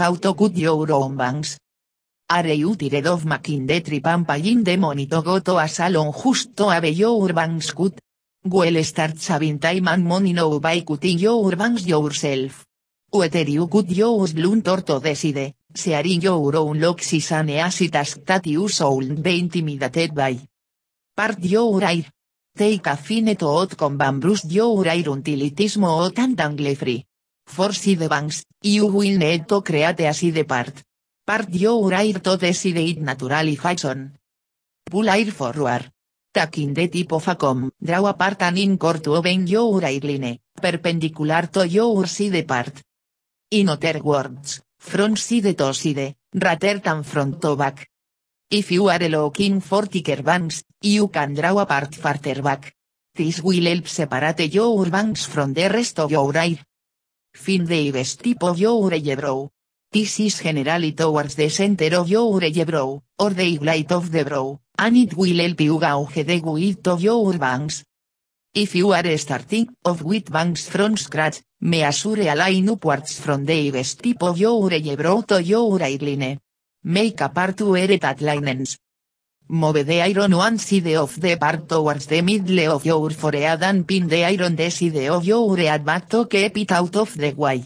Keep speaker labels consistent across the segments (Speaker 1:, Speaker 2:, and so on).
Speaker 1: auto to cut your own banks. Are you tired of making the trip and a salon just to have your cut? Well start saving time and money now by cutting your yourself. Whether you cut yours blunt or decide, sharing your own locks is an easy task be intimidated by. Part your hair. Take a fine to out con your hair until it free force the banks, you will need to create a side part. Part your right to decide it naturally fashion. Pull air forward. Taking the tipo of a draw a part and court to open your line, perpendicular to your side part. In other words, front side to side, rather than front to back. If you are looking for ticker banks, you can draw a part farther back. This will help separate your banks from the rest of your air. Fin de type of your eyebrow. This is generally towards the center of your eyebrow, or the light of the brow, and it will help you gauge the width of your bangs. If you are starting with bangs from scratch, measure a line upwards from the base tip of your eyebrow to your eyeline. Make a part to edit at Move the iron one side of the part towards the middle of your forehead and pin the iron the side of your head back to keep it out of the way.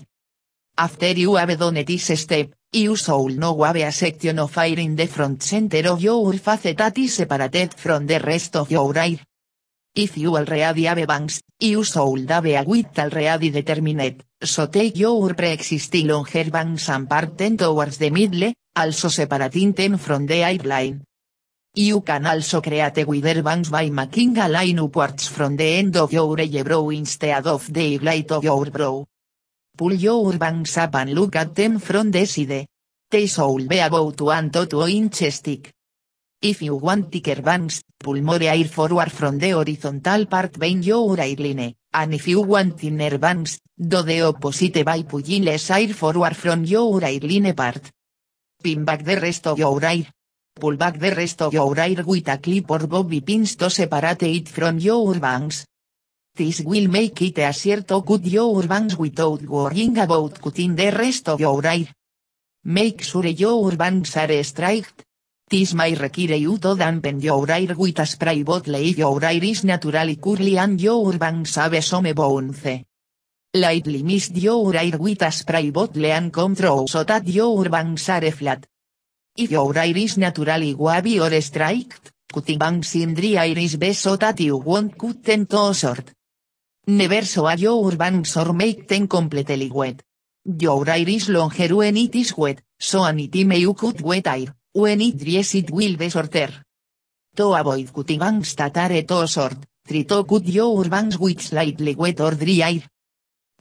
Speaker 1: After you have done this step, you soul no have a section of iron in the front center of your face that is separated from the rest of your hair. If you already have banks, you should have a width already determined, so take your pre-existing longer bangs and part them towards the middle, also separating them from the airline. You can also create wider bands by making a line upwards from the end of your eyebrow instead of the highlight of your brow. Pull your bangs up and look at them from the side. They should be about 1 to 2 inches thick. If you want thicker bangs, pull more air forward from the horizontal part behind your eyeline, and if you want thinner bangs, do the opposite by pulling less air forward from your eyeline part. Pin back the rest of your hair. Pull back the rest of your hair with a clip or bobby pins to separate it from your bangs. This will make it a certain good your bangs without worrying about cutting the rest of your hair. Make sure your bangs are straight. This may require you to dampen your hair with a spray bottle if your hair is naturally curly and your bangs have some bounce. Lightly mist your hair with a spray bottle and control so that your bangs are flat. If your iris naturally wavy or striked, cutting bangs in iris besotati that you won't cut them short. Never so your bangs or make them completely wet. Your iris longer when it is wet, so an it may cut wet air, when it dries it will be shorter. To avoid cutting bangs that are too short, try to cut your bangs with slightly wet or dry air.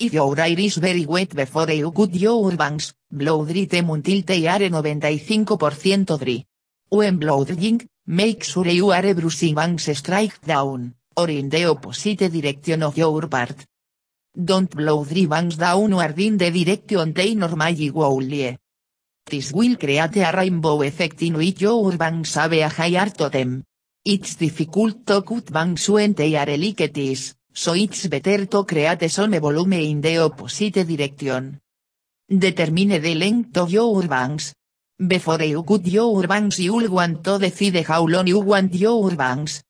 Speaker 1: If your hair is very wet before you cut your bangs, blow dry them until they are 95% dry. When blow drying, make sure you are brushing bangs straight down, or in the opposite direction of your part. Don't blow dry bangs down or in the direction they normally go. This will create a rainbow effect in which your bangs have a higher totem. It's difficult to cut bangs when they are like So it's better to create some volume in the opposite direction. Determine the length of your banks. Before you cut your banks you'll want to decide how long you want your banks.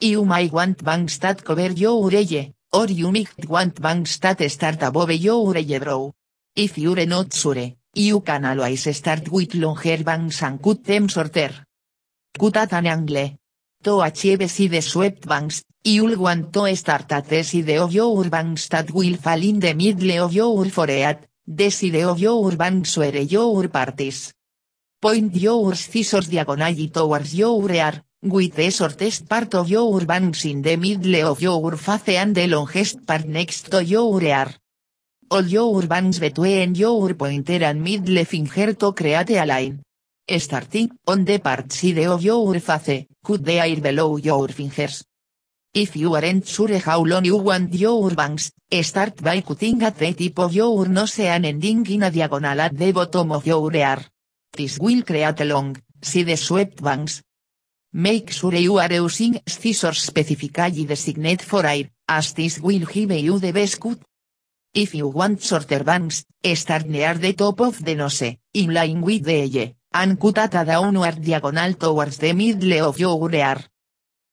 Speaker 1: You might want banks that cover your edge, or you might want banks that start above your bro If you're not sure, you can always start with longer banks and cut them shorter. Cut at an angle. To achieve the swept banks, y want to start at the side will fall in the middle of your forehead, the side of your suere your Point your scissors diagonally towards yo ear, with the shortest part of your banks in the middle of your face and the longest part next to your ear. All your banks between your pointer and middle finger to create a line. Starting on the part side of your face, cut the air below your fingers. If you aren't sure how long you want your bangs, start by cutting at the tip of your nose and ending in a diagonal at the bottom of your ear. This will create a long, side swept banks. Make sure you are using scissors specifically designated for air, as this will give you the best cut. If you want shorter banks, start near the top of the nose, in line with the eye, and cut at a downward diagonal towards the middle of your ear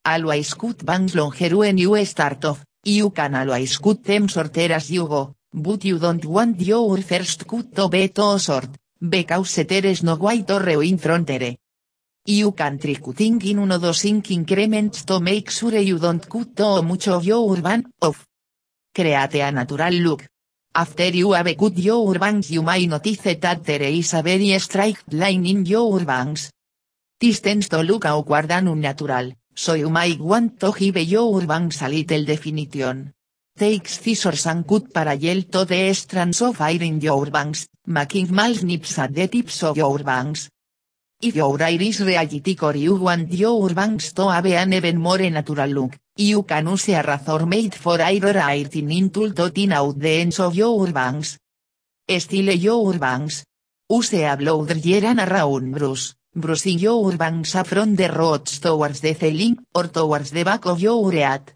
Speaker 1: always cut bangs longer when you start off, you can always cut them shorter as you go, but you don't want your first cut to be too short, because there is no to or in frontere. You can try cutting in uno 2 ink increments to make sure you don't cut too much of your urban, off. Create a natural look. After you have cut your bangs you might notice that there is a very straight line in your bangs. This tends to look awkward and unnatural. Soy you might want to give your bangs a little definition. Take scissors and cut yel to de strands of iron in your bangs, making mal snips at the tips of your bangs. If your iris reality reality or you want your bangs to have an even more natural look, you can use a razor made for hair or into to out the ends of your bangs. Style your bangs. Use a blow dryer and a round brush brushing your bangs de the roads towards the ceiling, or towards the back of your head.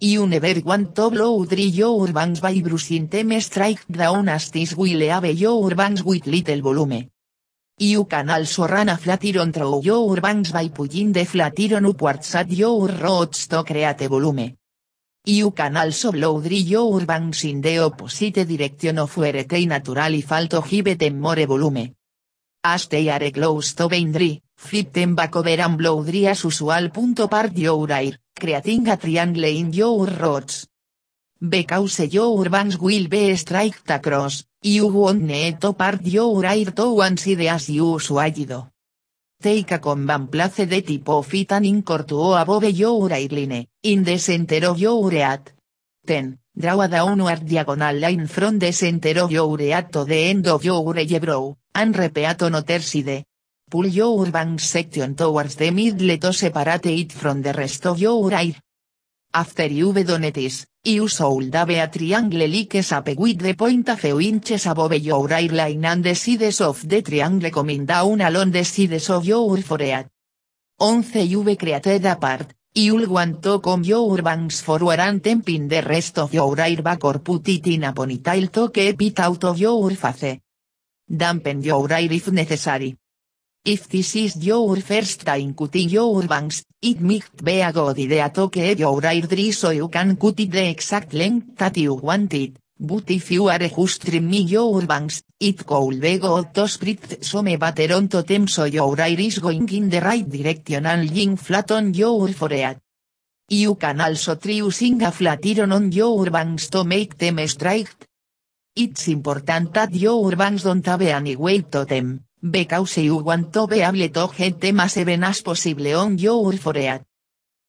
Speaker 1: You never want to blow dry your by brushing them strike down as this will your with little volume. You can canal run a flat iron through your by pulling the flat iron upwards at your roads to create volume. You can also blow dry your bangs in the opposite direction of where they natural fall give more volume. As they are close to boundary, fit back over and as usual. Part your creating a triangle in your roads. Because your urban's will be striked across, you won't need to part your air to one side as swallido. Take a comban place de tipo fit and incortuo above your line, in the center of your at. Ten, Draw a downward diagonal line from the center of your head to the end of your eyebrow and repeat on Pull your bank section towards the middle to separate it from the rest of your air. After you've done this, you should have a triangle like shape with the point a few inches above your line and the sides of the triangle coming down along the sides of your forehead. Once you've created a part, you'll want to comb your bangs forward and temping the rest of your air back or put it in a ponytail to keep it out of your face dampen your air if necessary. If this is your first time cutting your bangs, it might be a good idea to keep your air dry so you can cut it the exact length that you want it, but if you are just trimming your bangs, it could be good to split some batter on to them so your air is going in the right direction and flat on your forehead. You can also try using a flat iron on your bangs to make them straight, It's important that you banks don't have any weight to them, because you want to be able to get them as even as possible on your forehead.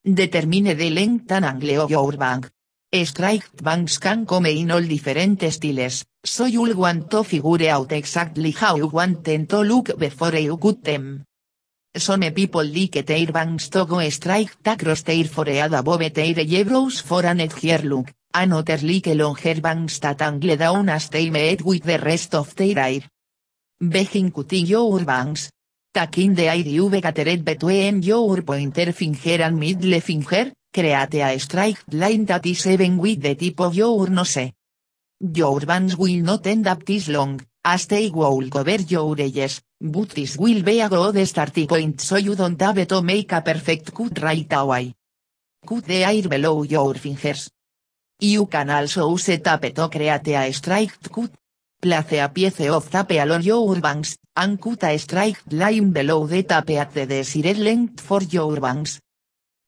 Speaker 1: Determine the length and angle of your bank. Strike banks can come in all different styles, so you'll want to figure out exactly how you want them to look before you cut them. Some people like their banks to go straight across their forehead above their eyebrows for an edgier look, another like longer bangs that down as they with the rest of the air. Begin cutting your bangs. Taking the air you between your pointer finger and middle finger, create a strike line that is even with the tip of your nose. Your bangs will not end up this long, as they will cover your edges, but this will be a good starting point so you don't have to make a perfect cut right away. Cut the air below your fingers. You can also use tape to create a strike cut. Place a piece of tape along your banks, and cut a strike line below the tape at the desired length for your banks.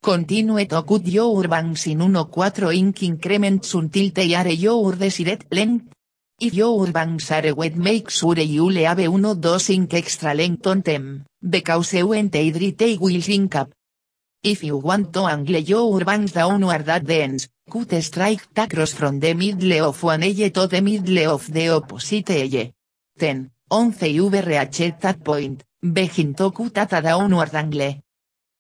Speaker 1: Continue to cut your banks in 1-4 inch increments until they are your desired length. If your banks are wet make sure you leave 1-2 inch extra length on them, because when they dry they will ink up. If you want to angle your bank downward the ends, cut strike tacros from the middle of one edge to the middle of the opposite edge. 10. 11 VRH at that point, begin to cut at a downward angle.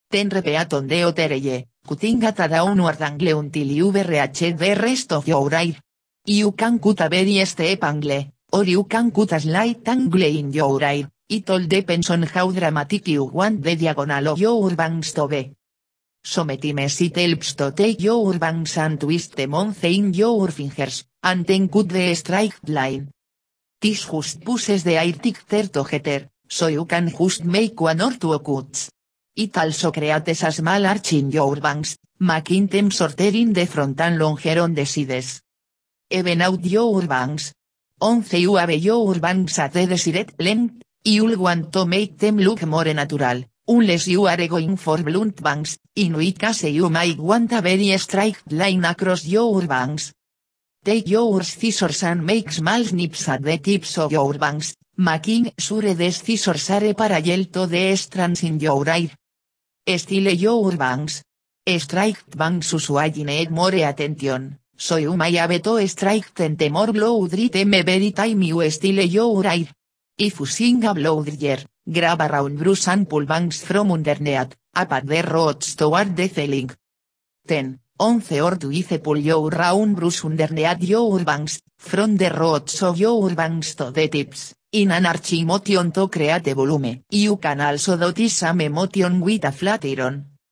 Speaker 1: ten repeat on the other edge, cutting at a downward angle until you VRH the rest of your eye. You can cut a very step angle, or you can cut a slight angle in your eye. It all depends on how dramatic you want the diagonal of your banks to be. Sometime si helps to take your bangs and twist them on in your fingers, and then cut the strike line. This just pushes the air to together, so you can just make one or two cuts. It also creates a small arch in your bangs, making them shorter in the front and longer on the sides. Even out your bangs. Once you have your bangs at the desired length, you'll want to make them look more natural, unless you are going for blunt banks, in which case you might want a very straight line across your banks. Take your scissors and make small snips at the tips of your banks, making sure the scissors are parallel to the strands in your hair. Style your banks. Strike banks usually need more attention, so you may have to strike and more dry teme very time you style your eye. If sing a dryer grab around and pull banks from underneath, apart the to toward the ceiling. 10. 11 or do pull your round brush underneath your banks, from the roads of your banks to the tips, in an motion to create volume. You can also do this motion with a flat iron,